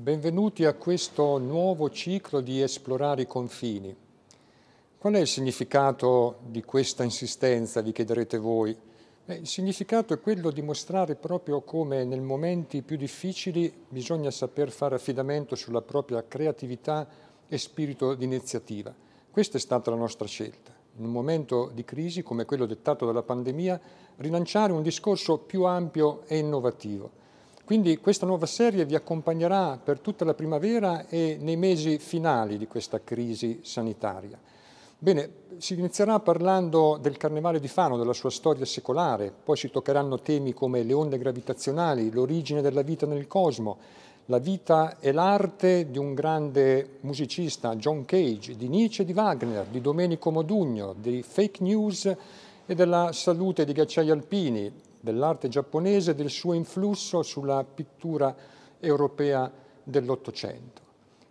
Benvenuti a questo nuovo ciclo di esplorare i confini. Qual è il significato di questa insistenza, vi chiederete voi? Beh, il significato è quello di mostrare proprio come nei momenti più difficili bisogna saper fare affidamento sulla propria creatività e spirito d'iniziativa. Questa è stata la nostra scelta. In un momento di crisi come quello dettato dalla pandemia, rilanciare un discorso più ampio e innovativo quindi questa nuova serie vi accompagnerà per tutta la primavera e nei mesi finali di questa crisi sanitaria. Bene, si inizierà parlando del Carnevale di Fano, della sua storia secolare, poi si toccheranno temi come le onde gravitazionali, l'origine della vita nel cosmo, la vita e l'arte di un grande musicista, John Cage, di Nietzsche e di Wagner, di Domenico Modugno, di fake news e della salute di ghiacciai alpini, dell'arte giapponese e del suo influsso sulla pittura europea dell'Ottocento.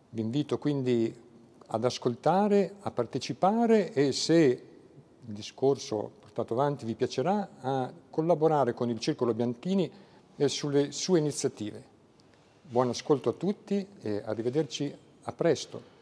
Vi invito quindi ad ascoltare, a partecipare e se il discorso portato avanti vi piacerà, a collaborare con il Circolo Bianchini e eh, sulle sue iniziative. Buon ascolto a tutti e arrivederci a presto.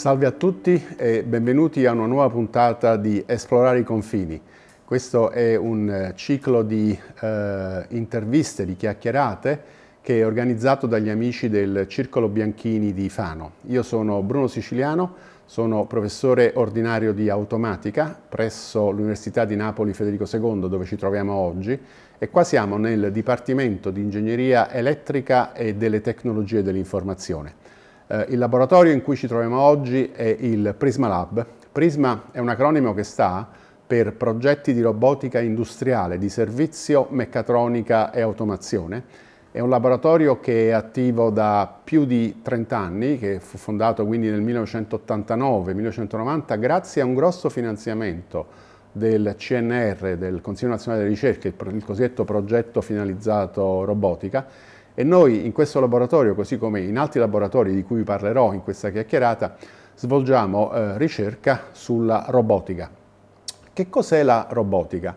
Salve a tutti e benvenuti a una nuova puntata di Esplorare i confini. Questo è un eh, ciclo di eh, interviste, di chiacchierate che è organizzato dagli amici del Circolo Bianchini di Fano. Io sono Bruno Siciliano, sono professore ordinario di automatica presso l'Università di Napoli Federico II dove ci troviamo oggi e qua siamo nel Dipartimento di Ingegneria Elettrica e delle Tecnologie dell'Informazione. Eh, il laboratorio in cui ci troviamo oggi è il Prisma Lab. Prisma è un acronimo che sta per progetti di robotica industriale, di servizio, meccatronica e automazione. È un laboratorio che è attivo da più di 30 anni, che fu fondato quindi nel 1989-1990 grazie a un grosso finanziamento del CNR, del Consiglio Nazionale della Ricerca, il cosiddetto progetto finalizzato robotica, e noi in questo laboratorio, così come in altri laboratori di cui vi parlerò in questa chiacchierata, svolgiamo eh, ricerca sulla robotica. Che cos'è la robotica?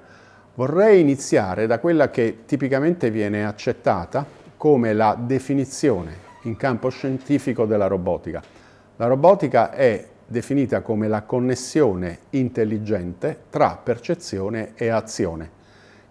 Vorrei iniziare da quella che tipicamente viene accettata come la definizione in campo scientifico della robotica. La robotica è definita come la connessione intelligente tra percezione e azione.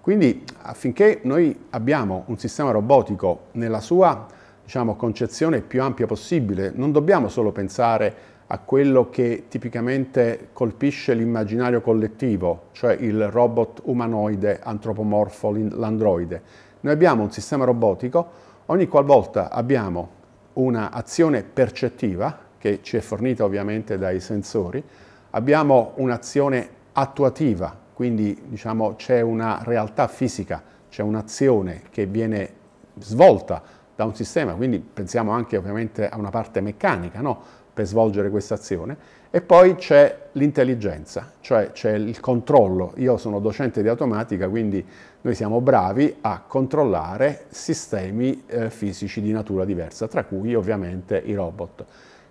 Quindi affinché noi abbiamo un sistema robotico nella sua diciamo, concezione più ampia possibile, non dobbiamo solo pensare a quello che tipicamente colpisce l'immaginario collettivo, cioè il robot umanoide, antropomorfo, l'androide. Noi abbiamo un sistema robotico, ogni qualvolta abbiamo un'azione percettiva, che ci è fornita ovviamente dai sensori, abbiamo un'azione attuativa, quindi diciamo, c'è una realtà fisica, c'è un'azione che viene svolta da un sistema, quindi pensiamo anche ovviamente a una parte meccanica no? per svolgere questa azione. E poi c'è l'intelligenza, cioè c'è il controllo. Io sono docente di automatica, quindi noi siamo bravi a controllare sistemi eh, fisici di natura diversa, tra cui ovviamente i robot.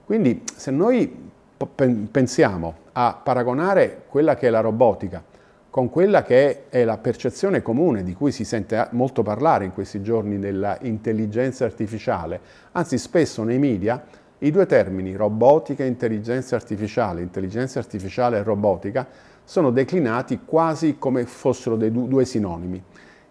Quindi se noi pensiamo a paragonare quella che è la robotica con quella che è la percezione comune di cui si sente molto parlare in questi giorni dell'intelligenza artificiale. Anzi, spesso nei media i due termini robotica e intelligenza artificiale, intelligenza artificiale e robotica, sono declinati quasi come fossero dei due sinonimi.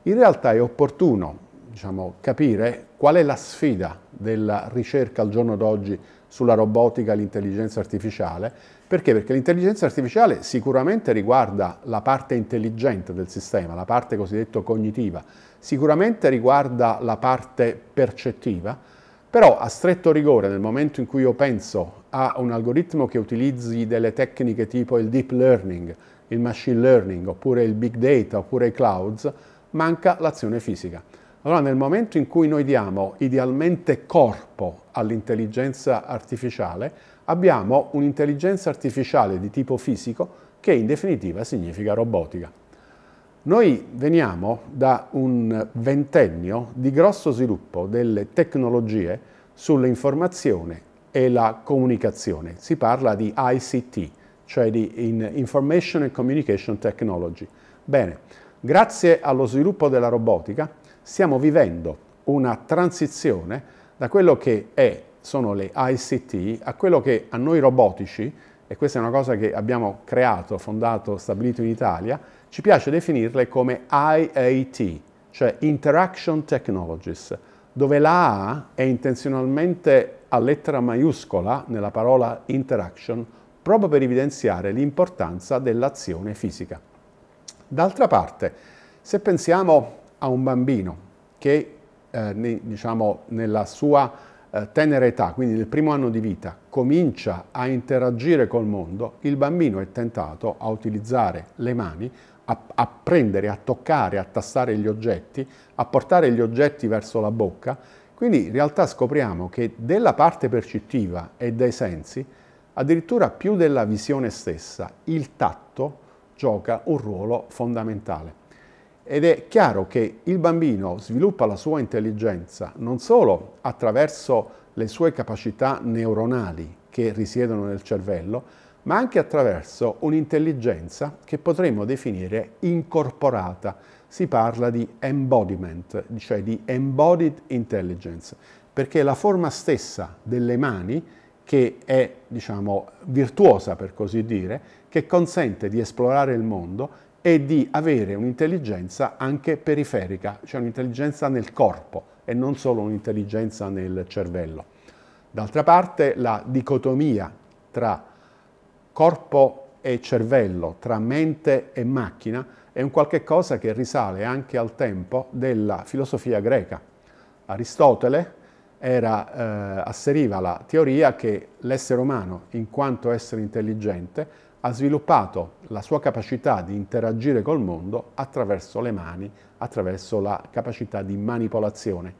In realtà è opportuno diciamo, capire qual è la sfida della ricerca al giorno d'oggi sulla robotica e l'intelligenza artificiale perché? Perché l'intelligenza artificiale sicuramente riguarda la parte intelligente del sistema, la parte cosiddetta cognitiva, sicuramente riguarda la parte percettiva, però a stretto rigore nel momento in cui io penso a un algoritmo che utilizzi delle tecniche tipo il deep learning, il machine learning, oppure il big data, oppure i clouds, manca l'azione fisica. Allora nel momento in cui noi diamo idealmente corpo all'intelligenza artificiale, abbiamo un'intelligenza artificiale di tipo fisico che in definitiva significa robotica. Noi veniamo da un ventennio di grosso sviluppo delle tecnologie sull'informazione e la comunicazione. Si parla di ICT, cioè di Information and Communication Technology. Bene, grazie allo sviluppo della robotica stiamo vivendo una transizione da quello che è sono le ICT, a quello che a noi robotici, e questa è una cosa che abbiamo creato, fondato, stabilito in Italia, ci piace definirle come IAT, cioè Interaction Technologies, dove la A è intenzionalmente a lettera maiuscola nella parola interaction, proprio per evidenziare l'importanza dell'azione fisica. D'altra parte, se pensiamo a un bambino che eh, diciamo, nella sua eh, tenera età, quindi nel primo anno di vita, comincia a interagire col mondo, il bambino è tentato a utilizzare le mani, a, a, prendere, a toccare, a tastare gli oggetti, a portare gli oggetti verso la bocca. Quindi in realtà scopriamo che della parte percettiva e dei sensi, addirittura più della visione stessa, il tatto gioca un ruolo fondamentale. Ed è chiaro che il bambino sviluppa la sua intelligenza non solo attraverso le sue capacità neuronali che risiedono nel cervello, ma anche attraverso un'intelligenza che potremmo definire incorporata. Si parla di embodiment, cioè di embodied intelligence, perché è la forma stessa delle mani che è, diciamo, virtuosa per così dire, che consente di esplorare il mondo e di avere un'intelligenza anche periferica, cioè un'intelligenza nel corpo e non solo un'intelligenza nel cervello. D'altra parte la dicotomia tra corpo e cervello, tra mente e macchina, è un qualche cosa che risale anche al tempo della filosofia greca. Aristotele era, eh, asseriva la teoria che l'essere umano, in quanto essere intelligente, ha sviluppato la sua capacità di interagire col mondo attraverso le mani, attraverso la capacità di manipolazione.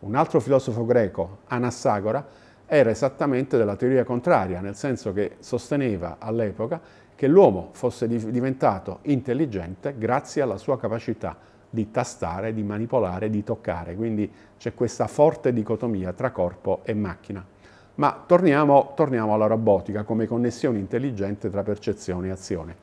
Un altro filosofo greco, Anassagora, era esattamente della teoria contraria, nel senso che sosteneva all'epoca che l'uomo fosse diventato intelligente grazie alla sua capacità di tastare, di manipolare, di toccare. Quindi c'è questa forte dicotomia tra corpo e macchina. Ma torniamo, torniamo alla robotica come connessione intelligente tra percezione e azione.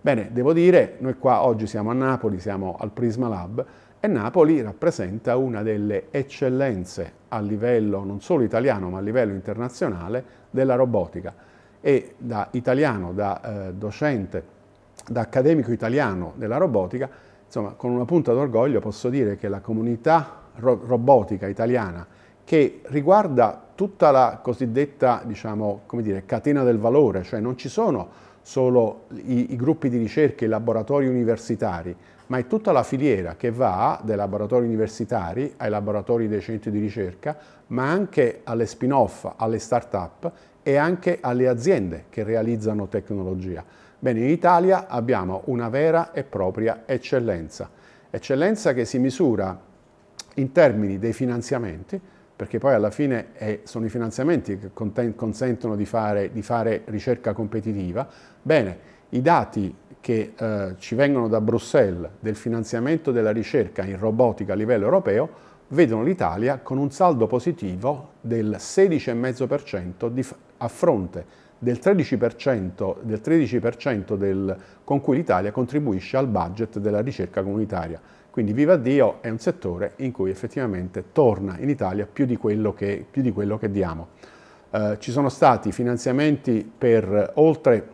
Bene, devo dire, noi qua oggi siamo a Napoli, siamo al Prisma Lab e Napoli rappresenta una delle eccellenze a livello non solo italiano ma a livello internazionale della robotica e da italiano, da eh, docente, da accademico italiano della robotica, insomma con una punta d'orgoglio posso dire che la comunità ro robotica italiana che riguarda tutta la cosiddetta diciamo, dire, catena del valore, cioè non ci sono solo i, i gruppi di ricerca, i laboratori universitari, ma è tutta la filiera che va dai laboratori universitari ai laboratori dei centri di ricerca, ma anche alle spin-off, alle start-up e anche alle aziende che realizzano tecnologia. Bene, in Italia abbiamo una vera e propria eccellenza, eccellenza che si misura in termini dei finanziamenti, perché poi alla fine è, eh, sono i finanziamenti che consentono di fare, di fare, ricerca competitiva, bene, i dati che eh, ci vengono da Bruxelles del finanziamento della ricerca in robotica a livello europeo vedono l'Italia con un saldo positivo del 16,5% a fronte del 13%, del 13 del, con cui l'Italia contribuisce al budget della ricerca comunitaria. Quindi viva Dio è un settore in cui effettivamente torna in Italia più di quello che, di quello che diamo. Eh, ci sono stati finanziamenti per oltre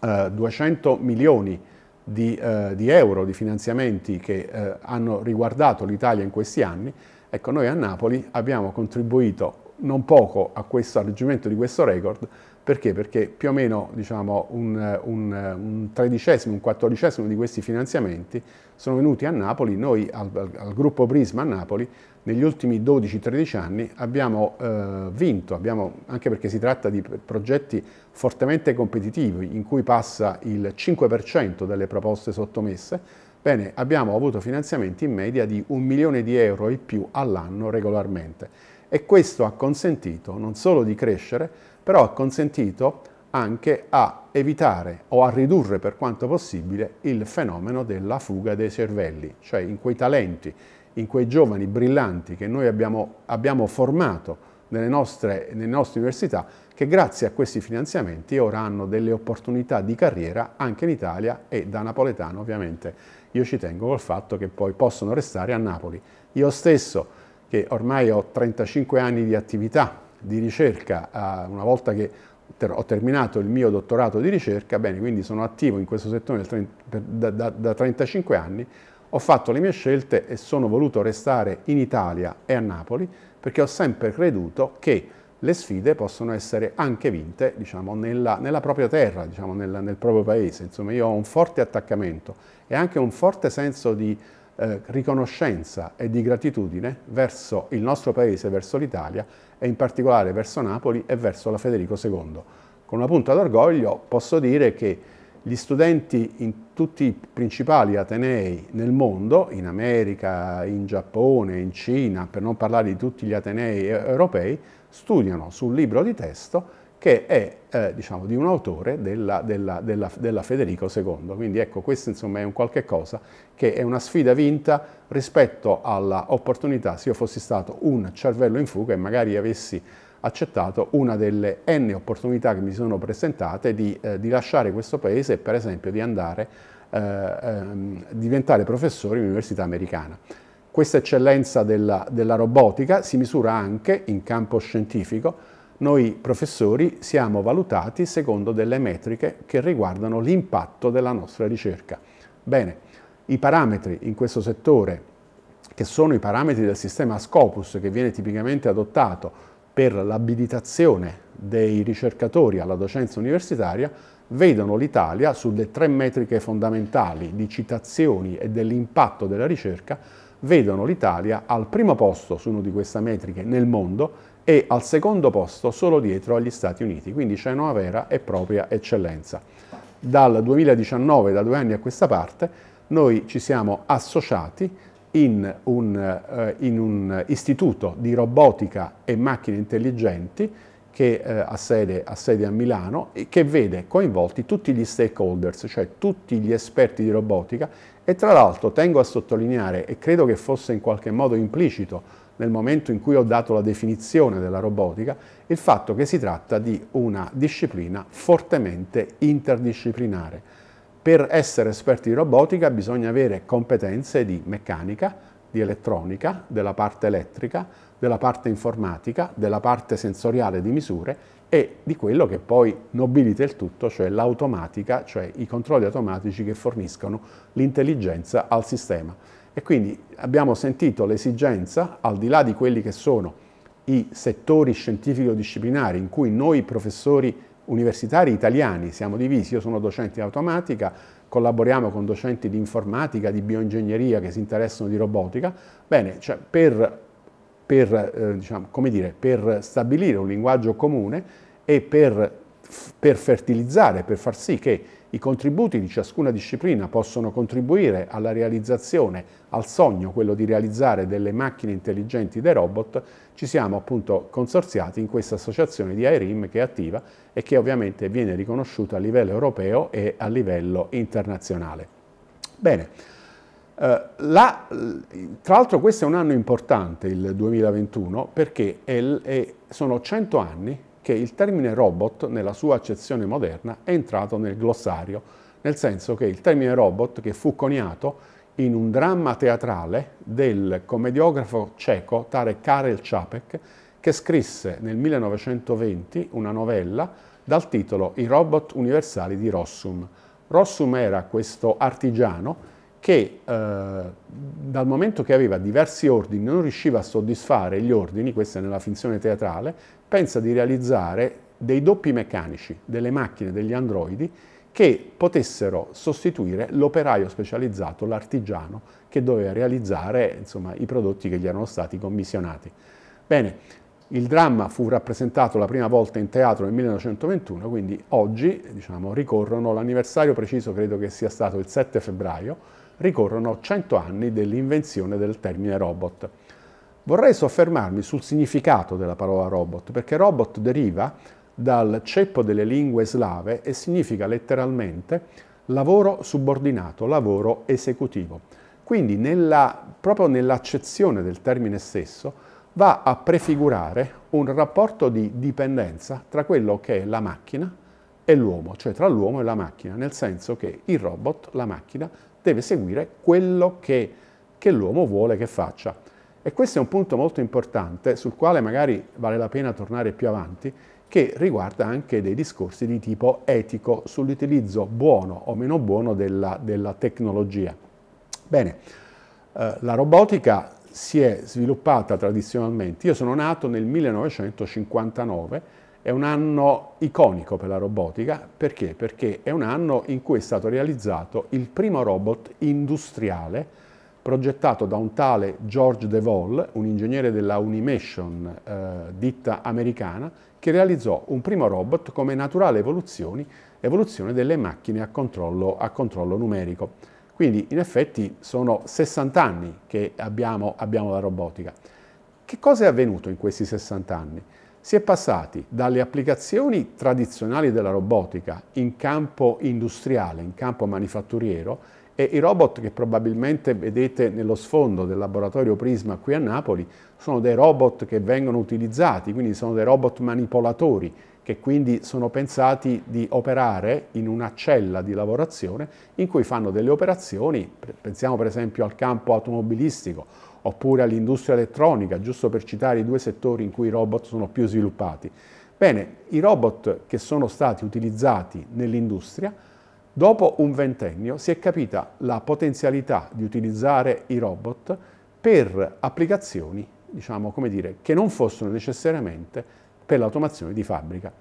eh, 200 milioni di, eh, di, euro di finanziamenti che eh, hanno riguardato l'Italia in questi anni. Ecco, noi a Napoli abbiamo contribuito non poco a questo, raggiungimento di questo record, perché? Perché più o meno diciamo, un, un, un, tredicesimo, un quattordicesimo di questi finanziamenti sono venuti a Napoli. Noi al, al, al gruppo Prisma a Napoli negli ultimi 12-13 anni abbiamo eh, vinto, abbiamo, anche perché si tratta di progetti fortemente competitivi in cui passa il 5% delle proposte sottomesse, bene, abbiamo avuto finanziamenti in media di un milione di euro e più all'anno regolarmente e questo ha consentito non solo di crescere, però ha consentito anche a evitare o a ridurre per quanto possibile il fenomeno della fuga dei cervelli, cioè in quei talenti, in quei giovani brillanti che noi abbiamo, abbiamo formato nelle nostre, nelle nostre università, che grazie a questi finanziamenti ora hanno delle opportunità di carriera anche in Italia e da napoletano ovviamente io ci tengo col fatto che poi possono restare a Napoli. Io stesso, che ormai ho 35 anni di attività di ricerca, una volta che ho terminato il mio dottorato di ricerca, bene, quindi sono attivo in questo settore da, 35 anni, ho fatto le mie scelte e sono voluto restare in Italia e a Napoli perché ho sempre creduto che le sfide possono essere anche vinte diciamo, nella, nella, propria terra, diciamo, nel, nel proprio paese. Insomma, io ho un forte attaccamento e anche un forte senso di eh, riconoscenza e di gratitudine verso il nostro paese, verso l'Italia e in particolare verso Napoli e verso la Federico II. Con una punta d'orgoglio posso dire che gli studenti in tutti i principali atenei nel mondo, in America, in Giappone, in Cina, per non parlare di tutti gli atenei europei, studiano sul libro di testo che è eh, diciamo, di un autore della, della, della, della, Federico II. Quindi ecco, questo insomma è un qualche cosa che è una sfida vinta rispetto all'opportunità se io fossi stato un cervello in fuga e magari avessi accettato una delle n opportunità che mi sono presentate di, eh, di lasciare questo paese e per esempio di andare eh, eh, diventare professore in università americana. Questa eccellenza della, della robotica si misura anche in campo scientifico. Noi professori siamo valutati secondo delle metriche che riguardano l'impatto della nostra ricerca. Bene, i parametri in questo settore, che sono i parametri del sistema Scopus, che viene tipicamente adottato per l'abilitazione dei ricercatori alla docenza universitaria, vedono l'Italia sulle tre metriche fondamentali di citazioni e dell'impatto della ricerca, vedono l'Italia al primo posto su una di queste metriche nel mondo e al secondo posto solo dietro agli Stati Uniti, quindi c'è una Vera e propria eccellenza. Dal 2019, da due anni a questa parte, noi ci siamo associati in un, eh, in un istituto di robotica e macchine intelligenti che eh, ha, sede, ha, sede, a Milano e che vede coinvolti tutti gli stakeholders, cioè tutti gli esperti di robotica e tra l'altro tengo a sottolineare e credo che fosse in qualche modo implicito nel momento in cui ho dato la definizione della robotica, il fatto che si tratta di una disciplina fortemente interdisciplinare per essere esperti di robotica bisogna avere competenze di meccanica, di elettronica, della parte elettrica, della parte informatica, della parte sensoriale di misure e di quello che poi nobilita il tutto, cioè l'automatica, cioè i controlli automatici che forniscono l'intelligenza al sistema. E quindi abbiamo sentito l'esigenza, al di là di quelli che sono i settori scientifico-disciplinari in cui noi professori universitari italiani, siamo divisi, io sono docente di automatica, collaboriamo con docenti di informatica, di bioingegneria che si interessano di robotica, bene, cioè per, per, eh, diciamo, dire, per stabilire un linguaggio comune e per, per fertilizzare, per far sì che i contributi di ciascuna disciplina possono contribuire alla realizzazione, al sogno, quello di realizzare delle macchine intelligenti, dei robot. Ci siamo appunto consorziati in questa associazione di AIRIM che è attiva e che ovviamente viene riconosciuta a livello europeo e a livello internazionale. Bene, eh, la, tra l'altro questo è un anno importante, il 2021, perché è, è, sono 100 anni che il termine robot, nella sua accezione moderna, è entrato nel glossario, nel senso che il termine robot, che fu coniato in un dramma teatrale del commediografo ceco Tarek Karel Čapek, che scrisse nel 1920 una novella dal titolo I robot universali di Rossum. Rossum era questo artigiano che eh, dal momento che aveva diversi ordini non riusciva a soddisfare gli ordini, questa è nella finzione teatrale, pensa di realizzare dei doppi meccanici, delle macchine, degli androidi che potessero sostituire l'operaio specializzato, l'artigiano, che doveva realizzare insomma, i prodotti che gli erano stati commissionati. Bene, il dramma fu rappresentato la prima volta in teatro nel 1921, quindi oggi diciamo, ricorrono, l'anniversario preciso credo che sia stato il 7 febbraio, ricorrono 100 anni dell'invenzione del termine robot. Vorrei soffermarmi sul significato della parola robot, perché robot deriva dal ceppo delle lingue slave e significa letteralmente lavoro subordinato, lavoro esecutivo. Quindi nella, proprio nell'accezione del termine stesso va a prefigurare un rapporto di dipendenza tra quello che è la macchina e l'uomo, cioè tra l'uomo e la macchina, nel senso che il robot, la macchina, deve seguire quello che, che l'uomo vuole che faccia. E questo è un punto molto importante sul quale magari vale la pena tornare più avanti, che riguarda anche dei discorsi di tipo etico sull'utilizzo buono o meno buono della, della tecnologia. Bene, eh, la robotica si è sviluppata tradizionalmente. Io sono nato nel 1959, è un anno iconico per la robotica, perché? Perché è un anno in cui è stato realizzato il primo robot industriale progettato da un tale George DeVol, un ingegnere della Unimation, eh, ditta americana, che realizzò un primo robot come naturale evoluzione delle macchine a controllo, a controllo, numerico. Quindi in effetti sono 60 anni che abbiamo, abbiamo la robotica. Che cosa è avvenuto in questi 60 anni? Si è passati dalle applicazioni tradizionali della robotica in campo industriale, in campo manifatturiero, e i robot che probabilmente vedete nello sfondo del laboratorio Prisma qui a Napoli sono dei robot che vengono utilizzati, quindi sono dei robot manipolatori che quindi sono pensati di operare in una cella di lavorazione in cui fanno delle operazioni, pensiamo per esempio al campo automobilistico oppure all'industria elettronica, giusto per citare i due settori in cui i robot sono più sviluppati. Bene, i robot che sono stati utilizzati nell'industria Dopo un ventennio si è capita la potenzialità di utilizzare i robot per applicazioni, diciamo, come dire, che non fossero necessariamente per l'automazione di fabbrica.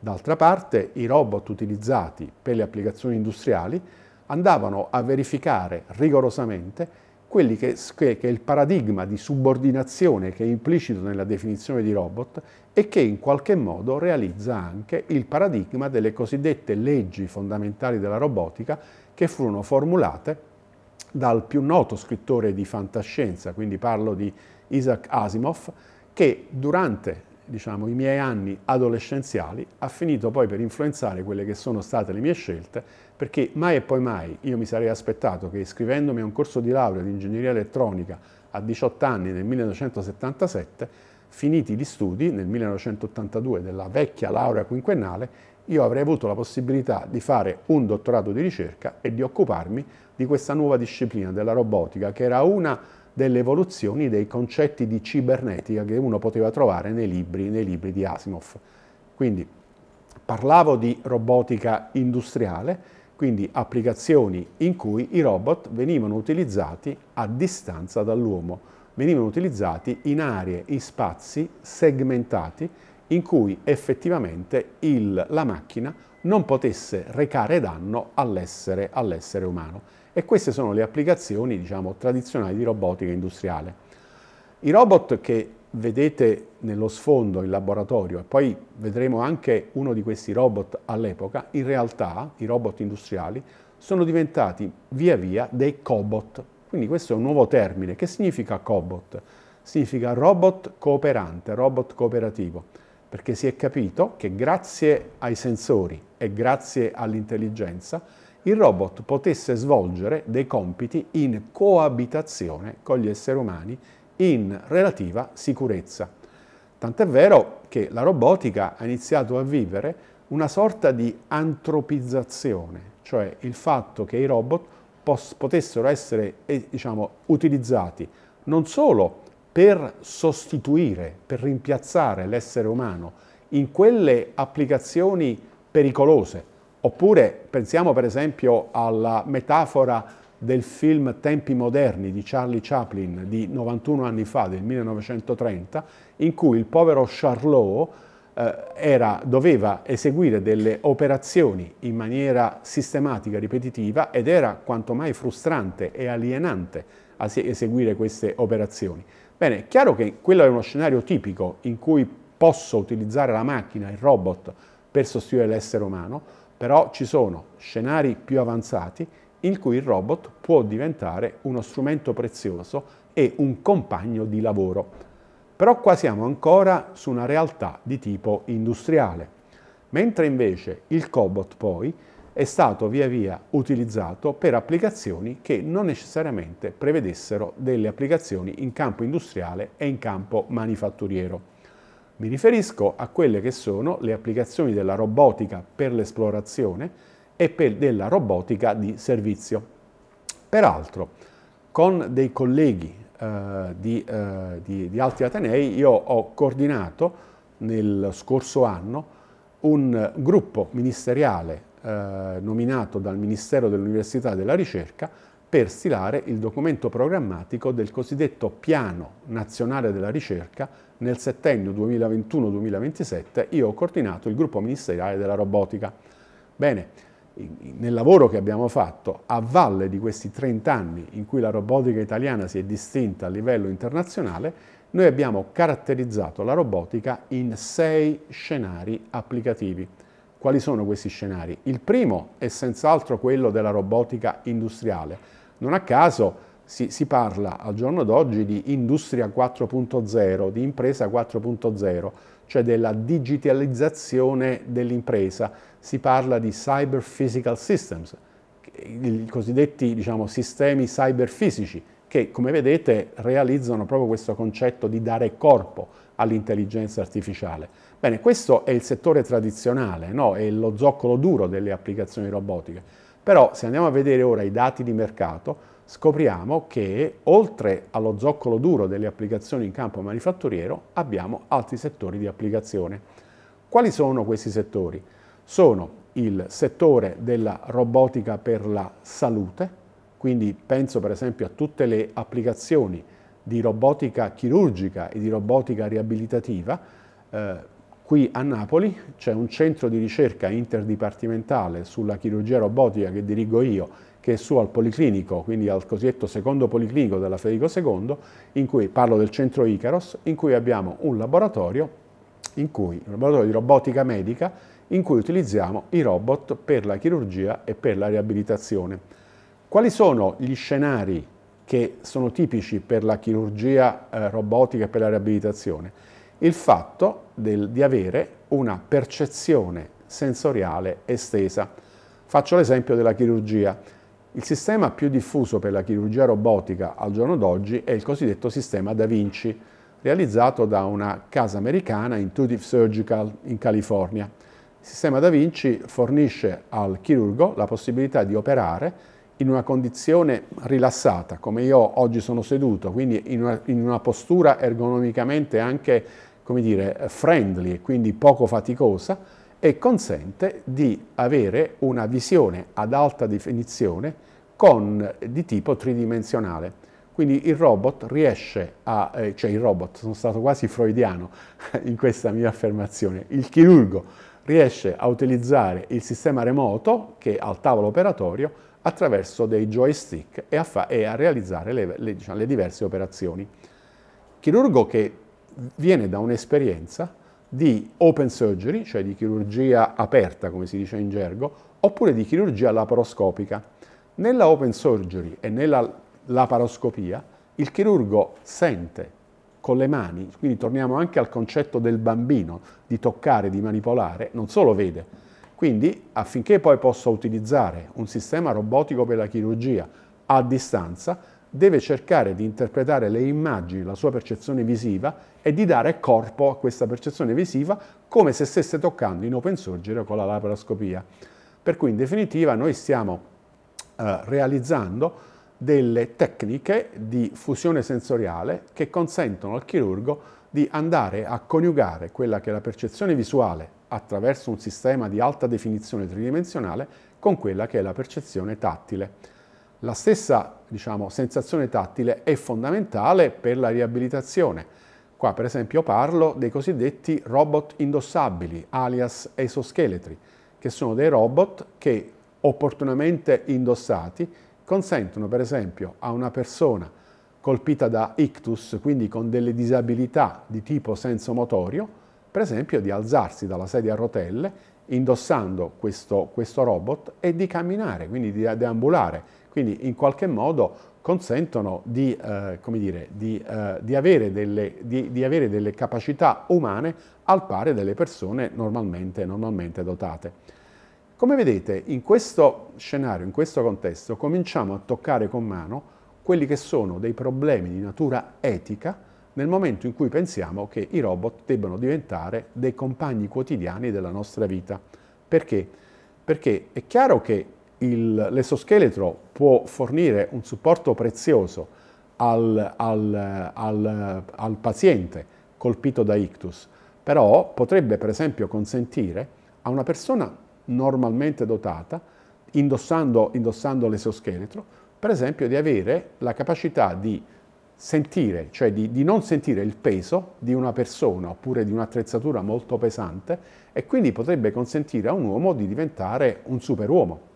D'altra parte, i robot utilizzati per le applicazioni industriali andavano a verificare rigorosamente quelli che, che, che è il paradigma di subordinazione che è implicito nella definizione di robot e che in qualche modo realizza anche il paradigma delle cosiddette leggi fondamentali della robotica che furono formulate dal più noto scrittore di fantascienza, quindi parlo di Isaac Asimov, che durante diciamo, i miei anni adolescenziali ha finito poi per influenzare quelle che sono state le mie scelte perché mai e poi mai io mi sarei aspettato che iscrivendomi a un corso di laurea di ingegneria elettronica a 18 anni nel 1977, finiti gli studi nel 1982 della vecchia laurea quinquennale, io avrei avuto la possibilità di fare un dottorato di ricerca e di occuparmi di questa nuova disciplina della robotica, che era una delle evoluzioni dei concetti di cibernetica che uno poteva trovare nei libri, nei libri di Asimov. Quindi parlavo di robotica industriale, quindi applicazioni in cui i robot venivano utilizzati a distanza dall'uomo, venivano utilizzati in aree, in spazi segmentati in cui effettivamente il, la macchina non potesse recare danno all'essere all umano. E queste sono le applicazioni, diciamo, tradizionali di robotica industriale. I robot che vedete nello sfondo il laboratorio e poi vedremo anche uno di questi robot all'epoca, in realtà i robot industriali sono diventati via via dei cobot. Quindi questo è un nuovo termine. Che significa cobot? Significa robot cooperante, robot cooperativo, perché si è capito che grazie ai sensori e grazie all'intelligenza il robot potesse svolgere dei compiti in coabitazione con gli esseri umani in relativa sicurezza. Tant'è vero che la robotica ha iniziato a vivere una sorta di antropizzazione, cioè il fatto che i robot potessero essere eh, diciamo, utilizzati non solo per sostituire, per rimpiazzare l'essere umano in quelle applicazioni pericolose, oppure pensiamo per esempio alla metafora del film Tempi moderni di Charlie Chaplin di 91 anni fa, del 1930, in cui il povero Charlot eh, era, doveva eseguire delle operazioni in maniera sistematica, ripetitiva ed era quanto mai frustrante e alienante eseguire queste operazioni. Bene, è chiaro che quello è uno scenario tipico in cui posso utilizzare la macchina, il robot, per sostituire l'essere umano, però ci sono scenari più avanzati in cui il robot può diventare uno strumento prezioso e un compagno di lavoro. Però qua siamo ancora su una realtà di tipo industriale, mentre invece il cobot poi è stato via via utilizzato per applicazioni che non necessariamente prevedessero delle applicazioni in campo industriale e in campo manifatturiero. Mi riferisco a quelle che sono le applicazioni della robotica per l'esplorazione, e per della robotica di servizio. Peraltro, con dei colleghi eh, di, eh, di, di, altri Atenei, io ho coordinato nel scorso anno un gruppo ministeriale eh, nominato dal Ministero dell'Università e della Ricerca per stilare il documento programmatico del cosiddetto Piano Nazionale della Ricerca nel settennio 2021-2027. Io ho coordinato il gruppo ministeriale della robotica. Bene, nel lavoro che abbiamo fatto a valle di questi 30 anni in cui la robotica italiana si è distinta a livello internazionale, noi abbiamo caratterizzato la robotica in sei scenari applicativi. Quali sono questi scenari? Il primo è senz'altro quello della robotica industriale. Non a caso si, si parla al giorno d'oggi di industria 4.0, di impresa 4.0, cioè della digitalizzazione dell'impresa si parla di cyber physical systems, i cosiddetti diciamo, sistemi cyberfisici, che come vedete realizzano proprio questo concetto di dare corpo all'intelligenza artificiale. Bene, questo è il settore tradizionale, no? è lo zoccolo duro delle applicazioni robotiche, però se andiamo a vedere ora i dati di mercato, scopriamo che oltre allo zoccolo duro delle applicazioni in campo manifatturiero abbiamo altri settori di applicazione. Quali sono questi settori? sono il settore della robotica per la salute, quindi penso per esempio a tutte le applicazioni di robotica chirurgica e di robotica riabilitativa. Eh, qui a Napoli c'è un centro di ricerca interdipartimentale sulla chirurgia robotica che dirigo io, che è su al Policlinico, quindi al cosiddetto secondo Policlinico della Federico II, in cui parlo del centro Icaros, in cui abbiamo un laboratorio, in cui, un laboratorio di robotica medica, in cui utilizziamo i robot per la chirurgia e per la riabilitazione. Quali sono gli scenari che sono tipici per la chirurgia eh, robotica e per la riabilitazione? Il fatto del, di avere una percezione sensoriale estesa. Faccio l'esempio della chirurgia. Il sistema più diffuso per la chirurgia robotica al giorno d'oggi è il cosiddetto sistema Da Vinci, realizzato da una casa americana, Intuitive Surgical, in California. Il sistema Da Vinci fornisce al chirurgo la possibilità di operare in una condizione rilassata, come io oggi sono seduto, quindi in una, in una postura ergonomicamente anche come dire, friendly e quindi poco faticosa e consente di avere una visione ad alta definizione con, di tipo tridimensionale. Quindi il robot riesce a, eh, cioè il robot, sono stato quasi freudiano in questa mia affermazione, il chirurgo riesce a utilizzare il sistema remoto che ha al tavolo operatorio attraverso dei joystick e a, e a realizzare le, le, diciamo, le diverse operazioni. Chirurgo che viene da un'esperienza di open surgery, cioè di chirurgia aperta, come si dice in gergo, oppure di chirurgia laparoscopica. Nella open surgery e nella laparoscopia il chirurgo sente con le mani, quindi torniamo anche al concetto del bambino, di toccare, di manipolare, non solo vede. Quindi affinché poi possa utilizzare un sistema robotico per la chirurgia a distanza, deve cercare di interpretare le immagini, la sua percezione visiva e di dare corpo a questa percezione visiva come se stesse toccando in open surgery o con la laparoscopia. Per cui in definitiva noi stiamo eh, realizzando delle tecniche di fusione sensoriale che consentono al chirurgo di andare a coniugare quella che è la percezione visuale attraverso un sistema di alta definizione tridimensionale con quella che è la percezione tattile. La stessa diciamo, sensazione tattile è fondamentale per la riabilitazione. Qua per esempio parlo dei cosiddetti robot indossabili, alias esoscheletri, che sono dei robot che opportunamente indossati consentono per esempio a una persona colpita da ictus, quindi con delle disabilità di tipo senso motorio, per esempio di alzarsi dalla sedia a rotelle indossando questo, questo robot e di camminare, quindi di deambulare. Quindi in qualche modo consentono di, eh, dire, di, eh, di, avere delle, di, avere delle, capacità umane al pari delle persone normalmente, normalmente dotate. Come vedete, in questo scenario, in questo contesto, cominciamo a toccare con mano quelli che sono dei problemi di natura etica nel momento in cui pensiamo che i robot debbano diventare dei compagni quotidiani della nostra vita. Perché? Perché è chiaro che il, l'esoscheletro può fornire un supporto prezioso al, al, al, al paziente colpito da ictus, però potrebbe per esempio consentire a una persona normalmente dotata, indossando, indossando l'esoscheletro, per esempio di avere la capacità di sentire, cioè di, di, non sentire il peso di una persona oppure di un'attrezzatura molto pesante e quindi potrebbe consentire a un uomo di diventare un superuomo.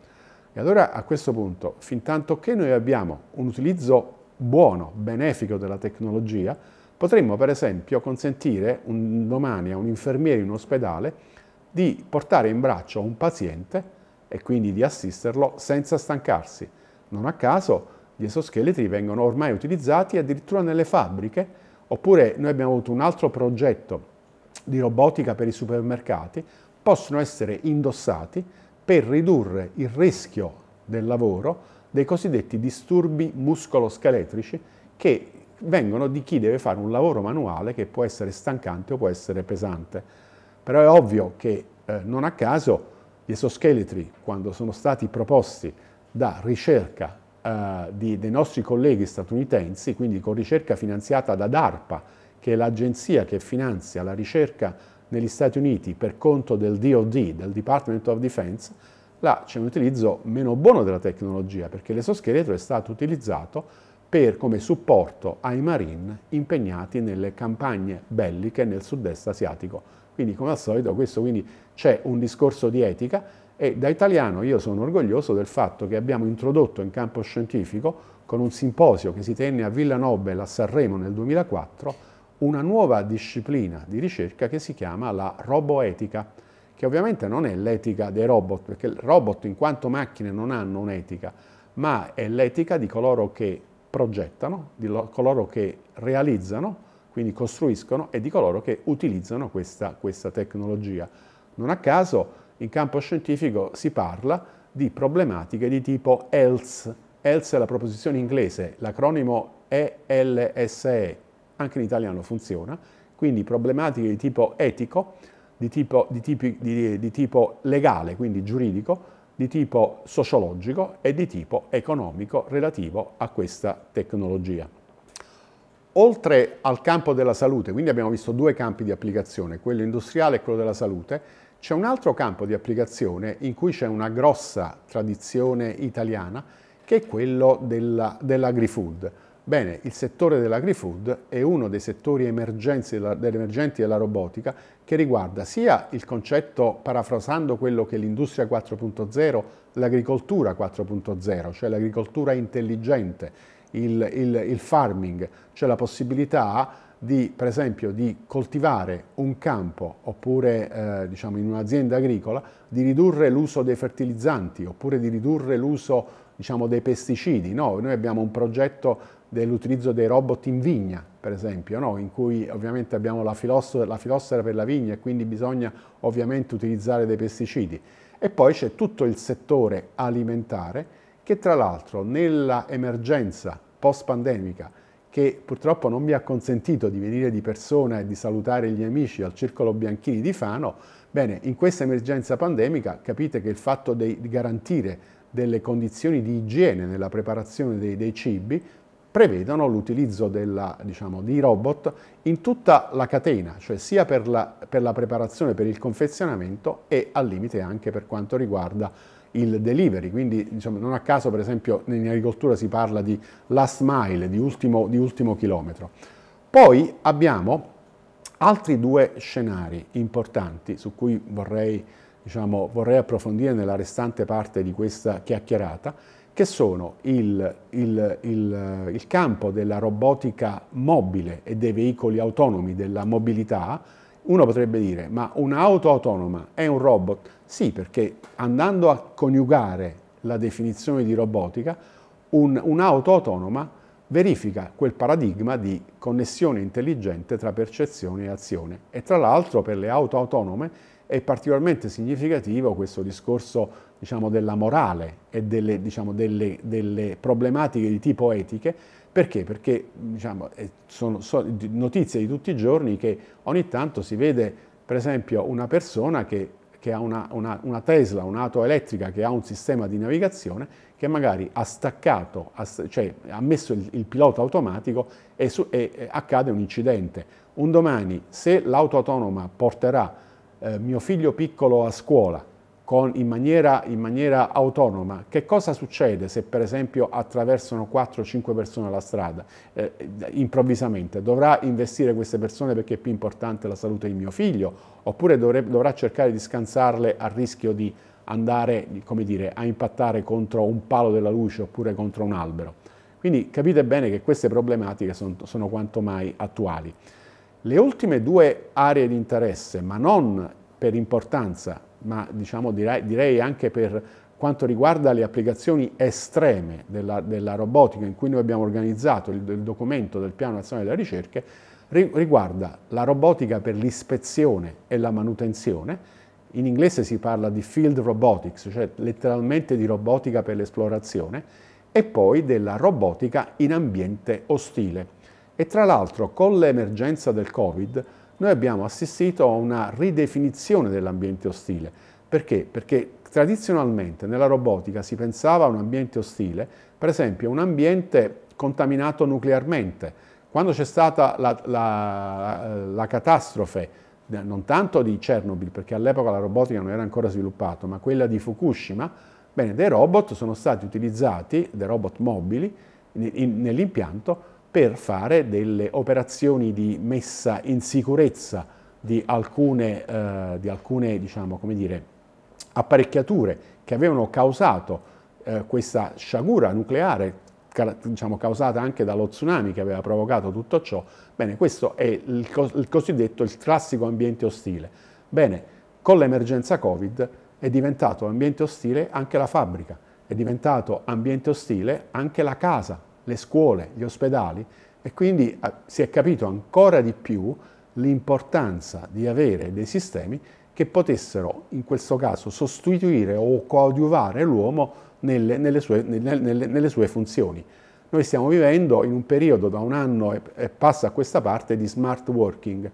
E allora a questo punto, fin tanto che noi abbiamo un utilizzo buono, benefico della tecnologia, potremmo per esempio consentire un domani a un infermiere in un ospedale di portare in braccio un paziente e quindi di assisterlo senza stancarsi. Non a caso gli esoscheletri vengono ormai utilizzati addirittura nelle fabbriche, oppure noi abbiamo avuto un altro progetto di robotica per i supermercati, possono essere indossati per ridurre il rischio del lavoro dei cosiddetti disturbi muscoloscheletrici che vengono di chi deve fare un lavoro manuale che può essere stancante o può essere pesante. Però è ovvio che eh, non a caso gli esoscheletri, quando sono stati proposti da ricerca eh, di, dei nostri colleghi statunitensi, quindi con ricerca finanziata da DARPA, che è l'agenzia che finanzia la ricerca negli Stati Uniti per conto del DOD, del Department of Defense, là c'è un utilizzo meno buono della tecnologia, perché l'esoscheletro è stato utilizzato per, come supporto ai marine impegnati nelle campagne belliche nel sud-est asiatico quindi come al solito questo quindi c'è un discorso di etica e da italiano io sono orgoglioso del fatto che abbiamo introdotto in campo scientifico con un simposio che si tenne a Villa Nobel a Sanremo nel 2004 una nuova disciplina di ricerca che si chiama la roboetica, che ovviamente non è l'etica dei robot, perché il robot in quanto macchine non hanno un'etica, ma è l'etica di coloro che progettano, di coloro che realizzano quindi costruiscono, e di coloro che utilizzano questa, questa tecnologia. Non a caso in campo scientifico si parla di problematiche di tipo ELSE. ELSE è la proposizione inglese, l'acronimo ELSE, anche in italiano funziona, quindi problematiche di tipo etico, di tipo, di tipi, di, di tipo legale, quindi giuridico, di tipo sociologico e di tipo economico relativo a questa tecnologia oltre al campo della salute, quindi abbiamo visto due campi di applicazione, quello industriale e quello della salute, c'è un altro campo di applicazione in cui c'è una grossa tradizione italiana che è quello dell'agri-food. Bene, il settore dell'agri-food è uno dei settori emergenti della robotica che riguarda sia il concetto, parafrasando quello che l'industria 4.0, l'agricoltura 4.0, cioè l'agricoltura intelligente, il, il, il farming, cioè la possibilità di, per esempio, di coltivare un campo oppure eh, diciamo in un'azienda agricola, di ridurre l'uso dei fertilizzanti oppure di ridurre l'uso diciamo, dei pesticidi. No? Noi abbiamo un progetto dell'utilizzo dei robot in vigna, per esempio, no? in cui ovviamente abbiamo la filossera, la filossera per la vigna e quindi bisogna ovviamente utilizzare dei pesticidi. E poi c'è tutto il settore alimentare che tra l'altro nella emergenza post-pandemica che purtroppo non mi ha consentito di venire di persona e di salutare gli amici al Circolo Bianchini di Fano, bene, in questa emergenza pandemica capite che il fatto di garantire delle condizioni di igiene nella preparazione dei, dei cibi prevedono l'utilizzo diciamo, di robot in tutta la catena, cioè sia per la, per la preparazione, per il confezionamento e al limite anche per quanto riguarda il delivery, quindi diciamo, non a caso per esempio in agricoltura si parla di last mile, di ultimo, di ultimo chilometro. Poi abbiamo altri due scenari importanti su cui vorrei, diciamo, vorrei approfondire nella restante parte di questa chiacchierata, che sono il, il, il, il, campo della robotica mobile e dei veicoli autonomi, della mobilità, uno potrebbe dire ma un'auto autonoma è un robot? Sì, perché andando a coniugare la definizione di robotica, un'auto un autonoma verifica quel paradigma di connessione intelligente tra percezione e azione. E tra l'altro per le auto autonome è particolarmente significativo questo discorso diciamo, della morale e delle, diciamo, delle, delle, problematiche di tipo etiche. Perché? Perché diciamo, eh, sono, sono notizie di tutti i giorni che ogni tanto si vede, per esempio, una persona che che ha una, una, una Tesla, un'auto elettrica che ha un sistema di navigazione che magari ha staccato, ha, cioè ha messo il, il pilota automatico e, su, e, e, accade un incidente. Un domani, se l'auto autonoma porterà eh, mio figlio piccolo a scuola con, in, maniera, in, maniera, autonoma. Che cosa succede se per esempio attraversano 4-5 o persone la strada eh, improvvisamente? Dovrà investire queste persone perché è più importante la salute di mio figlio oppure dovrebbe, dovrà cercare di scansarle a rischio di andare dire, a impattare contro un palo della luce oppure contro un albero. Quindi capite bene che queste problematiche sono, sono quanto mai attuali. Le ultime due aree di interesse, ma non per importanza, ma diciamo direi, anche per quanto riguarda le applicazioni estreme della, della robotica in cui noi abbiamo organizzato il, il documento del Piano Nazionale della Ricerca, riguarda la robotica per l'ispezione e la manutenzione, in inglese si parla di field robotics, cioè letteralmente di robotica per l'esplorazione, e poi della robotica in ambiente ostile. E tra l'altro con l'emergenza del Covid noi abbiamo assistito a una ridefinizione dell'ambiente ostile. Perché? Perché tradizionalmente nella robotica si pensava a un ambiente ostile, per esempio un ambiente contaminato nuclearmente. Quando c'è stata la, la, la catastrofe, eh, non tanto di Chernobyl, perché all'epoca la robotica non era ancora sviluppata, ma quella di Fukushima, bene, dei robot sono stati utilizzati, dei robot mobili, nell'impianto per fare delle operazioni di messa in sicurezza di alcune, eh, di alcune diciamo, dire, apparecchiature che avevano causato eh, questa sciagura nucleare diciamo, causata anche dallo tsunami che aveva provocato tutto ciò, bene, questo è il, il cosiddetto il classico ambiente ostile. Bene, con l'emergenza Covid è diventato ambiente ostile anche la fabbrica, è diventato ambiente ostile anche la casa, le scuole, gli ospedali e quindi ah, si è capito ancora di più l'importanza di avere dei sistemi che potessero in questo caso sostituire o coadiuvare l'uomo nelle, nelle, nelle, nelle, sue funzioni. Noi stiamo vivendo in un periodo da un anno e, e passa a questa parte di smart working.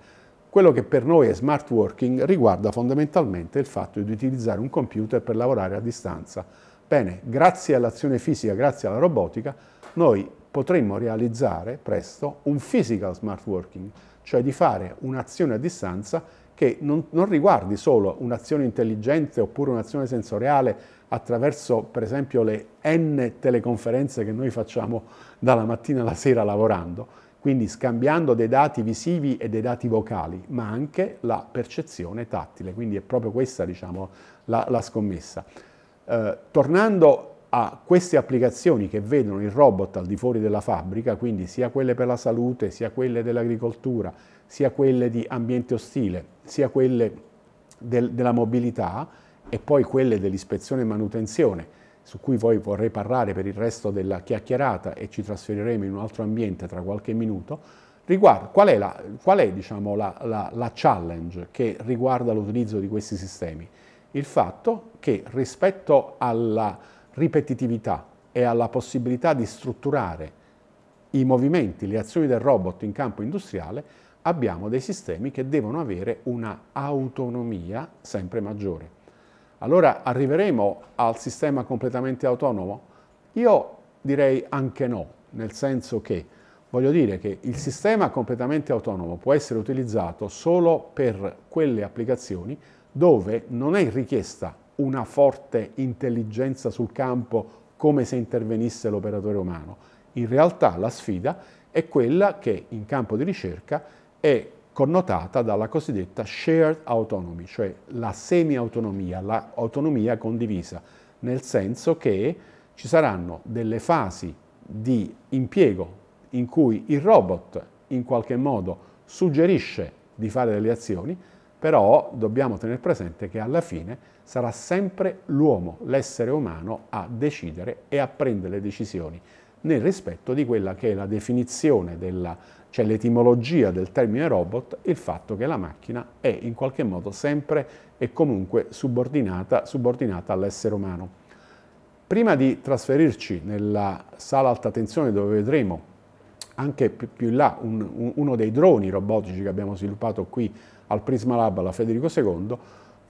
Quello che per noi è smart working riguarda fondamentalmente il fatto di utilizzare un computer per lavorare a distanza. Bene, grazie all'azione fisica, grazie alla robotica, noi potremmo realizzare presto un physical smart working, cioè di fare un'azione a distanza che non, non riguardi solo un'azione intelligente oppure un'azione sensoriale attraverso per esempio le n teleconferenze che noi facciamo dalla mattina alla sera lavorando, quindi scambiando dei dati visivi e dei dati vocali, ma anche la percezione tattile, quindi è proprio questa diciamo, la, la scommessa. Eh, tornando a queste applicazioni che vedono il robot al di fuori della fabbrica, quindi sia quelle per la salute, sia quelle dell'agricoltura, sia quelle di ambiente ostile, sia quelle del, della mobilità e poi quelle dell'ispezione e manutenzione, su cui poi vorrei parlare per il resto della chiacchierata e ci trasferiremo in un altro ambiente tra qualche minuto, riguarda, qual è, la, qual è diciamo, la, la, la challenge che riguarda l'utilizzo di questi sistemi? Il fatto che rispetto alla ripetitività e alla possibilità di strutturare i movimenti, le azioni del robot in campo industriale, abbiamo dei sistemi che devono avere una autonomia sempre maggiore. Allora arriveremo al sistema completamente autonomo? Io direi anche no, nel senso che voglio dire che il sistema completamente autonomo può essere utilizzato solo per quelle applicazioni dove non è richiesta una forte intelligenza sul campo come se intervenisse l'operatore umano. In realtà la sfida è quella che in campo di ricerca è connotata dalla cosiddetta shared autonomy, cioè la semi-autonomia, l'autonomia condivisa, nel senso che ci saranno delle fasi di impiego in cui il robot in qualche modo suggerisce di fare delle azioni, però dobbiamo tenere presente che alla fine sarà sempre l'uomo, l'essere umano, a decidere e a prendere le decisioni nel rispetto di quella che è la definizione della, cioè l'etimologia del termine robot, il fatto che la macchina è in qualche modo sempre e comunque subordinata, subordinata all'essere umano. Prima di trasferirci nella sala alta tensione dove vedremo anche più in là un, un, uno dei droni robotici che abbiamo sviluppato qui al Prisma Lab alla Federico II,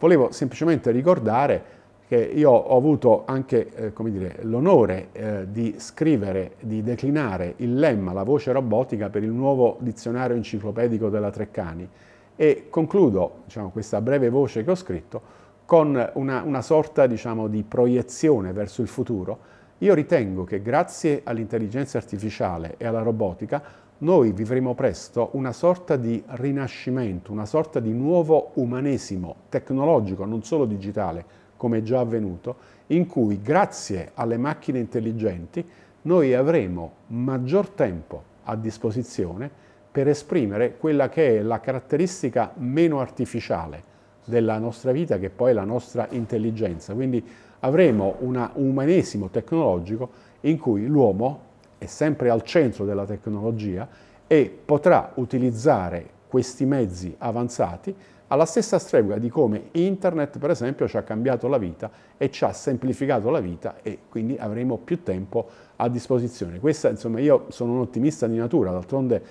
Volevo semplicemente ricordare che io ho avuto anche eh, dire, l'onore eh, di scrivere, di declinare il lemma, la voce robotica per il nuovo dizionario enciclopedico della Treccani e concludo diciamo, questa breve voce che ho scritto con una, una sorta diciamo, di proiezione verso il futuro. Io ritengo che grazie all'intelligenza artificiale e alla robotica noi vivremo presto una sorta di rinascimento, una sorta di nuovo umanesimo tecnologico, non solo digitale, come è già avvenuto, in cui grazie alle macchine intelligenti noi avremo maggior tempo a disposizione per esprimere quella che è la caratteristica meno artificiale della nostra vita, che poi è la nostra intelligenza. Quindi avremo un umanesimo tecnologico in cui l'uomo è sempre al centro della tecnologia e potrà utilizzare questi mezzi avanzati alla stessa stregua di come internet per esempio ci ha cambiato la vita e ci ha semplificato la vita e quindi avremo più tempo a disposizione. Questa, insomma, io sono un ottimista di natura, d'altronde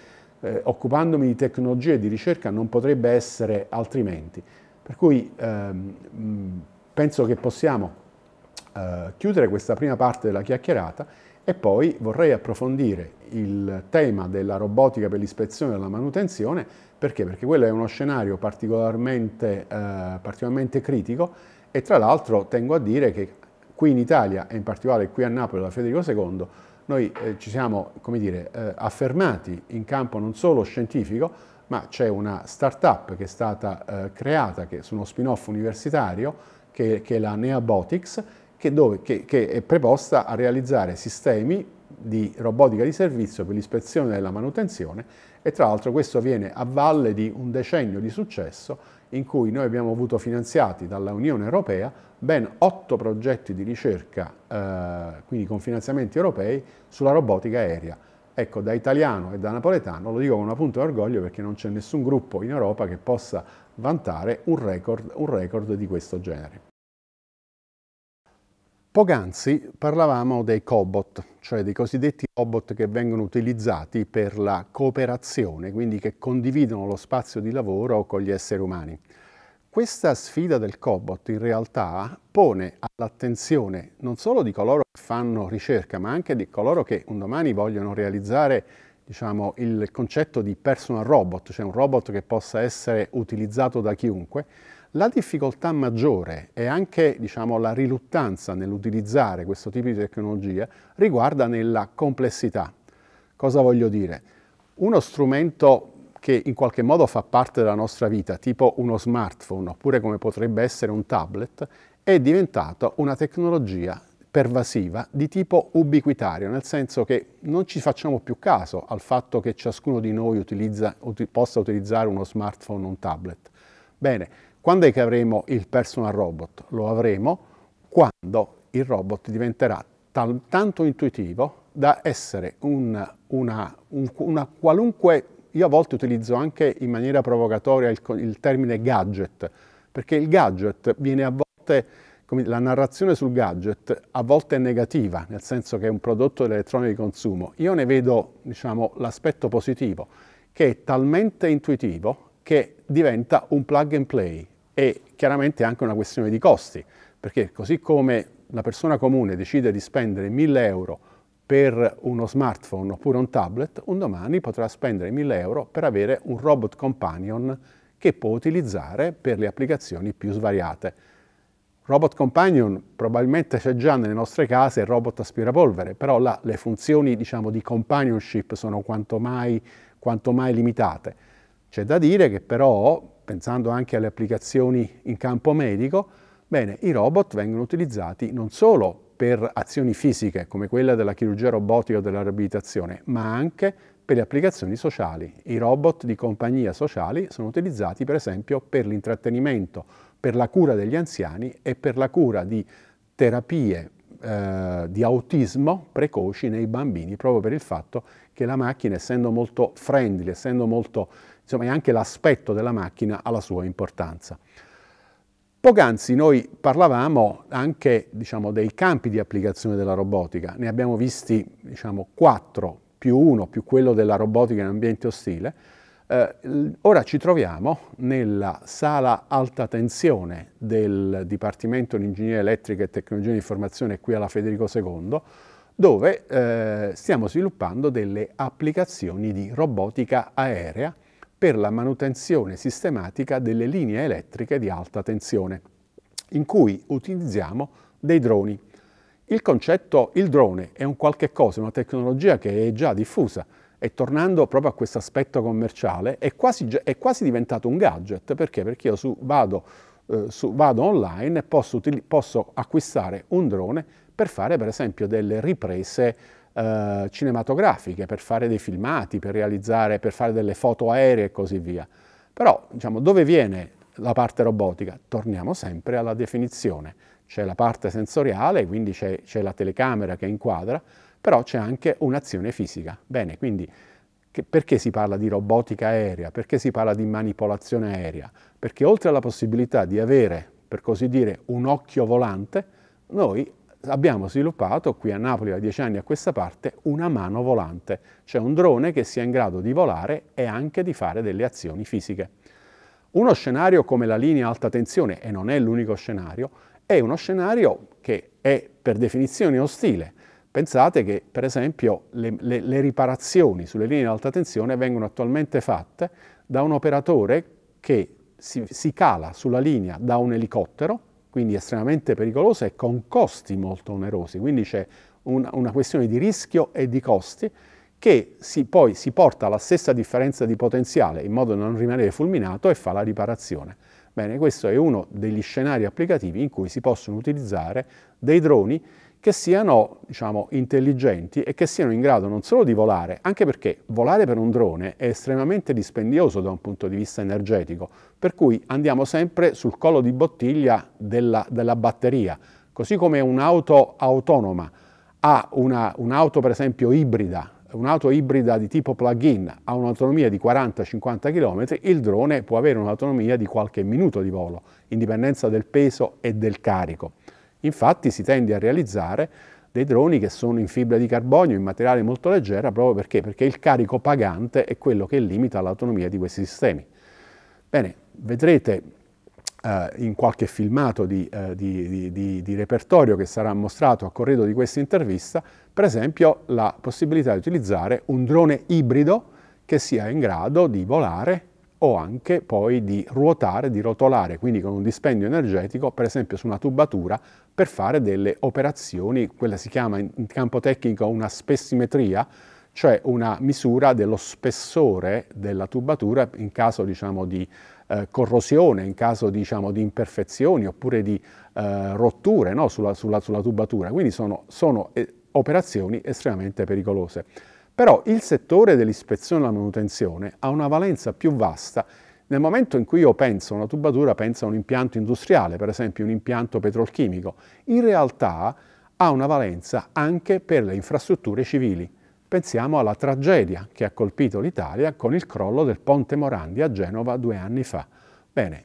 eh, occupandomi di tecnologia e di ricerca non potrebbe essere altrimenti. Per cui ehm, penso che possiamo eh, chiudere questa prima parte della chiacchierata e poi vorrei approfondire il tema della robotica per l'ispezione e la manutenzione, perché? Perché quello è uno scenario particolarmente, eh, particolarmente critico e tra l'altro tengo a dire che qui in Italia e in particolare qui a Napoli da Federico II noi eh, ci siamo dire, eh, affermati in campo non solo scientifico ma c'è una start-up che è stata eh, creata, che è uno spin-off universitario, che, che è la Neabotics, che, dove, che, che è preposta a realizzare sistemi di robotica di servizio per l'ispezione della manutenzione e tra l'altro questo viene a valle di un decennio di successo in cui noi abbiamo avuto finanziati dalla Unione Europea ben otto progetti di ricerca, eh, quindi con finanziamenti europei, sulla robotica aerea. Ecco, da italiano e da napoletano lo dico con una punta d'orgoglio perché non c'è nessun gruppo in Europa che possa vantare un record, un record di questo genere. Poc'anzi parlavamo dei cobot, cioè dei cosiddetti robot che vengono utilizzati per la cooperazione, quindi che condividono lo spazio di lavoro con gli esseri umani. Questa sfida del cobot in realtà pone all'attenzione non solo di coloro che fanno ricerca, ma anche di coloro che un domani vogliono realizzare diciamo, il concetto di personal robot, cioè un robot che possa essere utilizzato da chiunque, la difficoltà maggiore e anche diciamo, la riluttanza nell'utilizzare questo tipo di tecnologia riguarda nella complessità. Cosa voglio dire? Uno strumento che in qualche modo fa parte della nostra vita, tipo uno smartphone oppure come potrebbe essere un tablet, è diventato una tecnologia pervasiva di tipo ubiquitario, nel senso che non ci facciamo più caso al fatto che ciascuno di noi utilizza, uti, possa utilizzare uno smartphone o un tablet. Bene, quando è che avremo il personal robot? Lo avremo quando il robot diventerà tal, tanto intuitivo da essere un, una, un, una, qualunque, io a volte utilizzo anche in maniera provocatoria il, il termine gadget, perché il gadget viene a volte, la narrazione sul gadget a volte è negativa, nel senso che è un prodotto dell'elettronica di consumo. Io ne vedo diciamo, l'aspetto positivo, che è talmente intuitivo che diventa un plug and play, e chiaramente anche una questione di costi, perché così come la persona comune decide di spendere 1000 euro per uno smartphone oppure un tablet, un domani potrà spendere 1000 euro per avere un robot companion che può utilizzare per le applicazioni più svariate. Robot companion probabilmente c'è già nelle nostre case il robot aspirapolvere, però là le funzioni diciamo, di companionship sono quanto mai, quanto mai limitate. C'è da dire che però pensando anche alle applicazioni in campo medico, bene, i robot vengono utilizzati non solo per azioni fisiche come quella della chirurgia robotica o della riabilitazione, ma anche per le applicazioni sociali. I robot di compagnia sociali sono utilizzati per esempio per l'intrattenimento, per la cura degli anziani e per la cura di terapie eh, di autismo precoci nei bambini, proprio per il fatto che la macchina, essendo molto friendly, essendo molto insomma, e anche l'aspetto della macchina ha la sua importanza. Poc'anzi noi parlavamo anche diciamo, dei campi di applicazione della robotica, ne abbiamo visti diciamo, 4 più uno più quello della robotica in ambiente ostile, eh, ora ci troviamo nella sala alta tensione del Dipartimento di Ingegneria Elettrica e Tecnologia di Informazione qui alla Federico II, dove eh, stiamo sviluppando delle applicazioni di robotica aerea per la manutenzione sistematica delle linee elettriche di alta tensione, in cui utilizziamo dei droni. Il concetto il drone è un qualche cosa, una tecnologia che è già diffusa e tornando proprio a questo aspetto commerciale è quasi, è quasi diventato un gadget, perché? Perché io su, vado, eh, su, vado, online e posso, posso acquistare un drone per fare per esempio delle riprese eh, cinematografiche, per fare dei filmati, per realizzare, per fare delle foto aeree e così via. Però, diciamo, dove viene la parte robotica? Torniamo sempre alla definizione. C'è la parte sensoriale, quindi c'è la telecamera che inquadra, però c'è anche un'azione fisica. Bene, quindi che, perché si parla di robotica aerea? Perché si parla di manipolazione aerea? Perché oltre alla possibilità di avere, per così dire, un occhio volante, noi abbiamo sviluppato qui a Napoli da dieci anni a questa parte una mano volante, cioè un drone che sia in grado di volare e anche di fare delle azioni fisiche. Uno scenario come la linea alta tensione, e non è l'unico scenario, è uno scenario che è per definizione ostile. Pensate che per esempio le, le, le riparazioni sulle linee di alta tensione vengono attualmente fatte da un operatore che si, si cala sulla linea da un elicottero quindi estremamente pericolosa e con costi molto onerosi, quindi c'è una, una, questione di rischio e di costi che si, poi si porta alla stessa differenza di potenziale in modo da non rimanere fulminato e fa la riparazione. Bene, questo è uno degli scenari applicativi in cui si possono utilizzare dei droni che siano diciamo, intelligenti e che siano in grado non solo di volare, anche perché volare per un drone è estremamente dispendioso da un punto di vista energetico, per cui andiamo sempre sul collo di bottiglia della, della batteria, così come un'auto autonoma ha un'auto per esempio ibrida, un'auto ibrida di tipo plug-in ha un'autonomia di 40-50 km, il drone può avere un'autonomia di qualche minuto di volo, in dipendenza del peso e del carico. Infatti si tende a realizzare dei droni che sono in fibra di carbonio, in materiale molto leggera, proprio perché? Perché il carico pagante è quello che limita l'autonomia di questi sistemi. Bene, vedrete eh, in qualche filmato di, eh, di, di, di, repertorio che sarà mostrato a corredo di questa intervista, per esempio la possibilità di utilizzare un drone ibrido che sia in grado di volare o anche poi di ruotare, di rotolare, quindi con un dispendio energetico, per esempio su una tubatura, per fare delle operazioni, quella si chiama in campo tecnico una spessimetria, cioè una misura dello spessore della tubatura in caso diciamo, di eh, corrosione, in caso diciamo, di imperfezioni oppure di eh, rotture no? sulla, sulla, sulla, tubatura. Quindi sono, sono eh, operazioni estremamente pericolose. Però il settore dell'ispezione e della manutenzione ha una valenza più vasta nel momento in cui io penso a una tubatura, penso a un impianto industriale, per esempio un impianto petrolchimico. In realtà ha una valenza anche per le infrastrutture civili. Pensiamo alla tragedia che ha colpito l'Italia con il crollo del ponte Morandi a Genova due anni fa. Bene,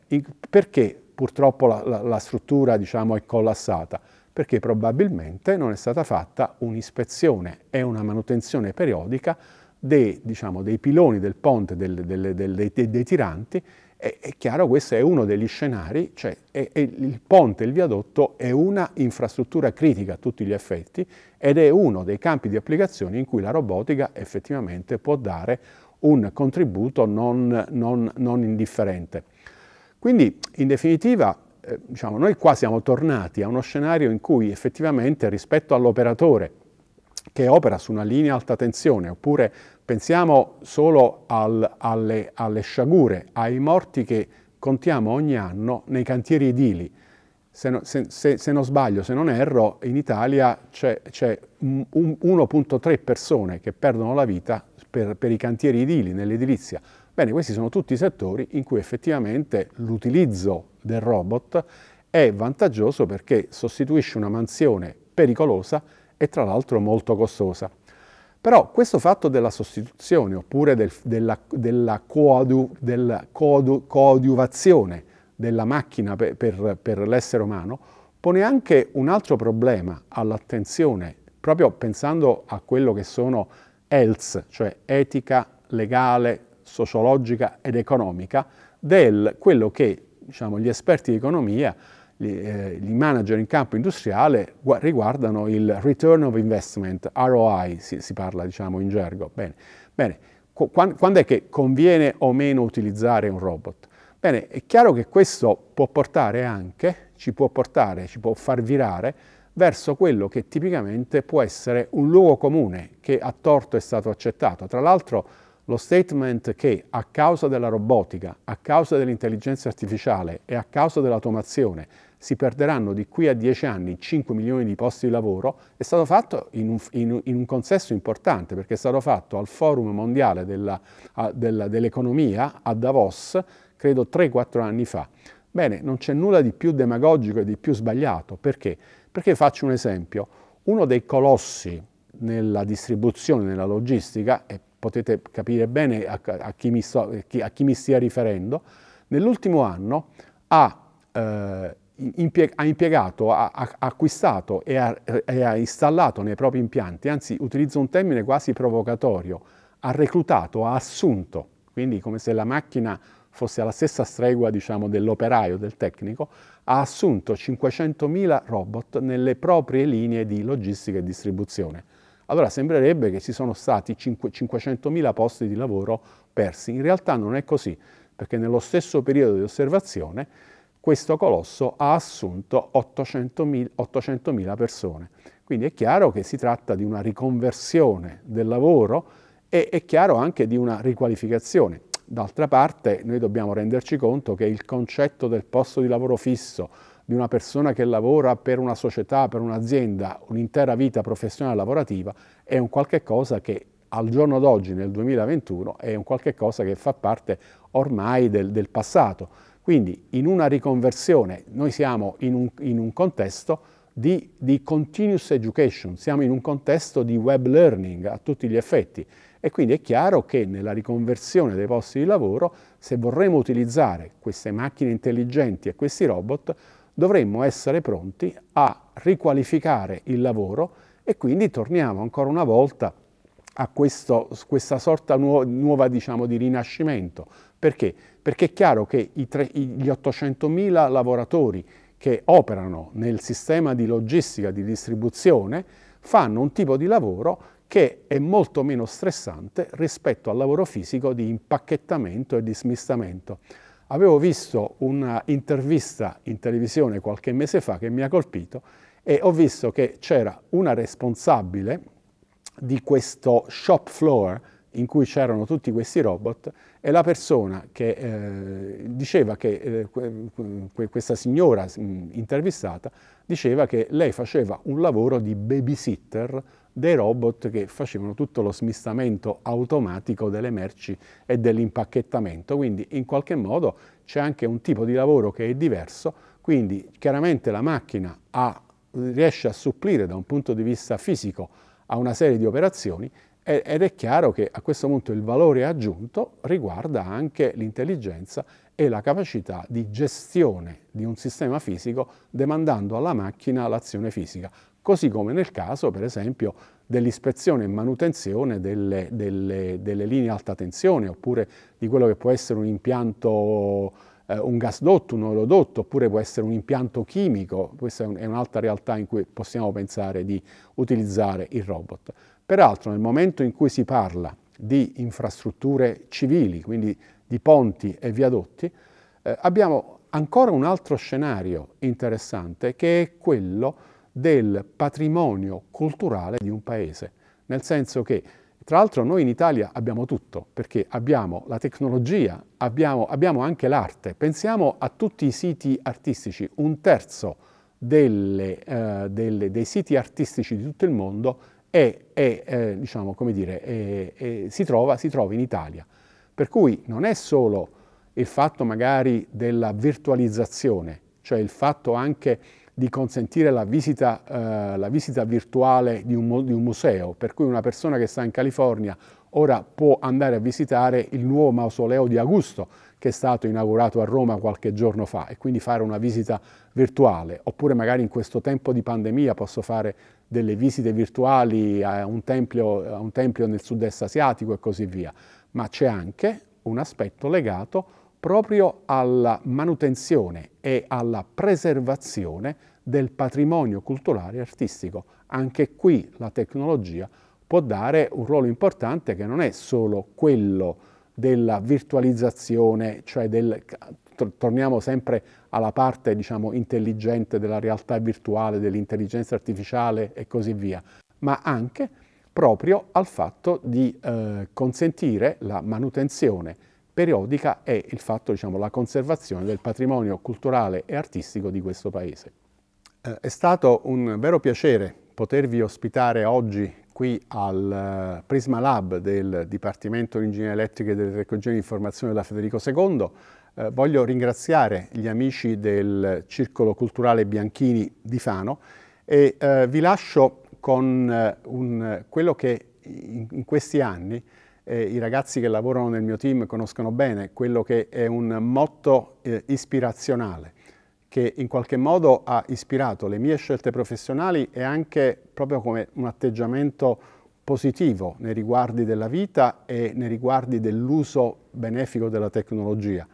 perché purtroppo la, la, la struttura diciamo, è collassata? Perché probabilmente non è stata fatta un'ispezione e una manutenzione periodica dei, diciamo, dei piloni del ponte del, del, del, dei, dei, tiranti, è, è, chiaro questo è uno degli scenari, cioè è, è il ponte, il viadotto è una infrastruttura critica a tutti gli effetti ed è uno dei campi di applicazione in cui la robotica effettivamente può dare un contributo non, non, non indifferente. Quindi in definitiva eh, diciamo, noi qua siamo tornati a uno scenario in cui effettivamente rispetto all'operatore che opera su una linea alta tensione, oppure pensiamo solo al, alle, alle sciagure, ai morti che contiamo ogni anno nei cantieri edili. Se, no, se, se, se, non sbaglio, se non erro, in Italia c'è, 1,3 persone che perdono la vita per, per i cantieri edili, nell'edilizia. Bene, questi sono tutti i settori in cui effettivamente l'utilizzo del robot è vantaggioso perché sostituisce una mansione pericolosa e tra l'altro molto costosa. Però questo fatto della sostituzione oppure del, della, della, coadu, della coadu, coadiuvazione della macchina per, per, per l'essere umano pone anche un altro problema all'attenzione, proprio pensando a quello che sono ELS, cioè etica, legale, sociologica ed economica, del quello che diciamo, gli esperti di economia i eh, manager in campo industriale riguardano il return of investment, ROI si, si parla diciamo in gergo. Bene. Bene. Quando è che conviene o meno utilizzare un robot? Bene, è chiaro che questo può portare anche, ci può portare, ci può far virare verso quello che tipicamente può essere un luogo comune che a torto è stato accettato. Tra l'altro lo statement che a causa della robotica, a causa dell'intelligenza artificiale e a causa dell'automazione si perderanno di qui a 10 anni 5 milioni di posti di lavoro è stato fatto in un, in, in un consesso importante perché è stato fatto al Forum Mondiale dell'Economia a Davos, credo 3-4 anni fa. Bene, non c'è nulla di più demagogico e di più sbagliato. Perché? Perché faccio un esempio. Uno dei colossi nella distribuzione, nella logistica, e potete capire bene a, a, chi, mi so, chi, a chi, mi stia riferendo, nell'ultimo anno ha, eh, impie, ha impiegato, ha, ha acquistato e, e ha installato nei propri impianti, anzi utilizzo un termine quasi provocatorio, ha reclutato, ha assunto, quindi come se la macchina fosse alla stessa stregua diciamo, dell'operaio, del tecnico, ha assunto 500.000 robot nelle proprie linee di logistica e distribuzione allora sembrerebbe che ci sono stati 500.000 posti di lavoro persi. In realtà non è così, perché nello stesso periodo di osservazione questo colosso ha assunto 800.000 800 persone. Quindi è chiaro che si tratta di una riconversione del lavoro e è chiaro anche di una riqualificazione. D'altra parte noi dobbiamo renderci conto che il concetto del posto di lavoro fisso di una persona che lavora per una società, per un'azienda, un'intera vita professionale lavorativa, è un qualche cosa che al giorno d'oggi, nel 2021, è un qualche cosa che fa parte ormai del, del passato. Quindi in una riconversione noi siamo in un, in un contesto di, di, continuous education, siamo in un contesto di web learning a tutti gli effetti e quindi è chiaro che nella riconversione dei posti di lavoro, se vorremmo utilizzare queste macchine intelligenti e questi robot, dovremmo essere pronti a riqualificare il lavoro e quindi torniamo ancora una volta a questo, questa sorta nuova, nuova diciamo, di rinascimento. Perché? Perché è chiaro che tre, gli 800.000 lavoratori che operano nel sistema di logistica, di distribuzione, fanno un tipo di lavoro che è molto meno stressante rispetto al lavoro fisico di impacchettamento e di smistamento. Avevo visto un'intervista in televisione qualche mese fa che mi ha colpito e ho visto che c'era una responsabile di questo shop floor in cui c'erano tutti questi robot e la persona che eh, diceva che eh, questa signora mh, mm, intervistata diceva che lei faceva un lavoro di babysitter dei robot che facevano tutto lo smistamento automatico delle merci e dell'impacchettamento. Quindi in qualche modo c'è anche un tipo di lavoro che è diverso, quindi chiaramente la macchina ha, riesce a supplire da un punto di vista fisico a una serie di operazioni ed è chiaro che a questo punto il valore aggiunto riguarda anche l'intelligenza e la capacità di gestione di un sistema fisico demandando alla macchina l'azione fisica così come nel caso per esempio dell'ispezione e manutenzione delle, delle, delle linee alta tensione oppure di quello che può essere un impianto eh, un gasdotto, un oleodotto, oppure può essere un impianto chimico, questa è, un'altra realtà in cui possiamo pensare di utilizzare il robot. Peraltro nel momento in cui si parla di infrastrutture civili, quindi di ponti e viadotti, eh, abbiamo ancora un altro scenario interessante che è quello del patrimonio culturale di un paese, nel senso che tra l'altro noi in Italia abbiamo tutto, perché abbiamo la tecnologia, abbiamo, abbiamo anche l'arte. Pensiamo a tutti i siti artistici, un terzo delle, eh, delle, dei siti artistici di tutto il mondo è, è, eh, diciamo, dire, è, si, trova, si trova in Italia. Per cui non è solo il fatto magari della virtualizzazione, cioè il fatto anche di consentire la visita, eh, la visita virtuale di un, di un museo, per cui una persona che sta in California ora può andare a visitare il nuovo mausoleo di Augusto che è stato inaugurato a Roma qualche giorno fa e quindi fare una visita virtuale oppure magari in questo tempo di pandemia posso fare delle visite virtuali a un tempio, a un tempio nel sud-est asiatico e così via, ma c'è anche un aspetto legato proprio alla manutenzione e alla preservazione del patrimonio culturale e artistico. Anche qui la tecnologia può dare un ruolo importante che non è solo quello della virtualizzazione, cioè del torniamo sempre alla parte diciamo, intelligente della realtà virtuale, dell'intelligenza artificiale e così via, ma anche proprio al fatto di eh, consentire la manutenzione periodica è il fatto, diciamo, la conservazione del patrimonio culturale e artistico di questo Paese. Eh, è stato un vero piacere potervi ospitare oggi qui al eh, Prisma Lab del Dipartimento di Ingegneria Elettrica e delle Tecnologie di Informazione della Federico II. Eh, voglio ringraziare gli amici del Circolo Culturale Bianchini di Fano e eh, vi lascio con eh, un, quello che in questi anni eh, i ragazzi che lavorano nel mio team conoscono bene quello che è un motto eh, ispirazionale che in qualche modo ha ispirato le mie scelte professionali e anche proprio come un atteggiamento positivo nei riguardi della vita e nei riguardi dell'uso benefico della tecnologia.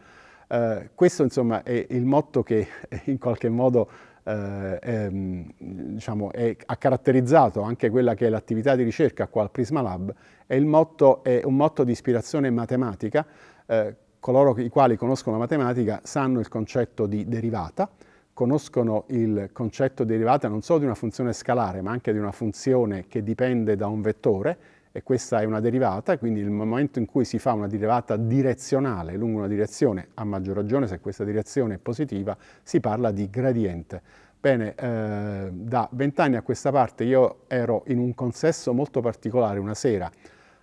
Eh, questo insomma è il motto che eh, in qualche modo eh, è, mm, diciamo, è, ha caratterizzato anche quella che è l'attività di ricerca qua al Prisma Lab e il motto è un motto di ispirazione matematica, eh, coloro i quali conoscono la matematica sanno il concetto di derivata, conoscono il concetto di derivata non solo di una funzione scalare, ma anche di una funzione che dipende da un vettore, e questa è una derivata, quindi nel momento in cui si fa una derivata direzionale lungo una direzione, a maggior ragione se questa direzione è positiva, si parla di gradiente. Bene, eh, da vent'anni a questa parte io ero in un consesso molto particolare una sera,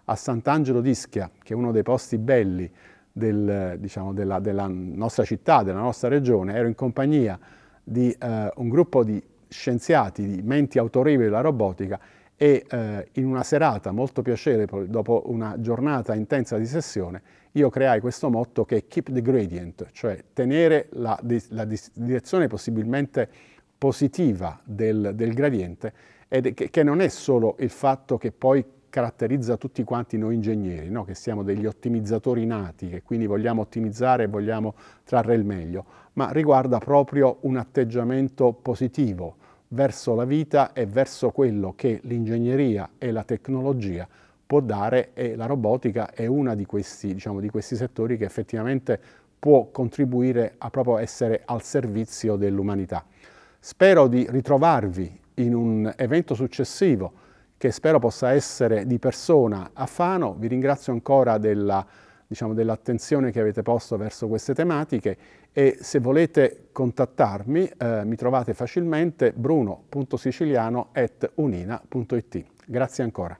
a Sant'Angelo d'Ischia, che è uno dei posti belli del, diciamo, della, della, nostra città, della nostra regione, ero in compagnia di eh, un gruppo di scienziati, di menti autorevoli della robotica e eh, in una serata molto piacere, dopo una giornata intensa di sessione, io creai questo motto che è keep the gradient, cioè tenere la, la direzione possibilmente positiva del, del gradiente, ed, che, che non è solo il fatto che poi caratterizza tutti quanti noi ingegneri, no? che siamo degli ottimizzatori nati, che quindi vogliamo ottimizzare e vogliamo trarre il meglio, ma riguarda proprio un atteggiamento positivo verso la vita e verso quello che l'ingegneria e la tecnologia può dare e la robotica è uno di, diciamo, di questi, settori che effettivamente può contribuire a proprio essere al servizio dell'umanità. Spero di ritrovarvi in un evento successivo che spero possa essere di persona a Fano. Vi ringrazio ancora della, diciamo, dell'attenzione che avete posto verso queste tematiche e se volete contattarmi eh, mi trovate facilmente bruno.siciliano.unina.it. Grazie ancora.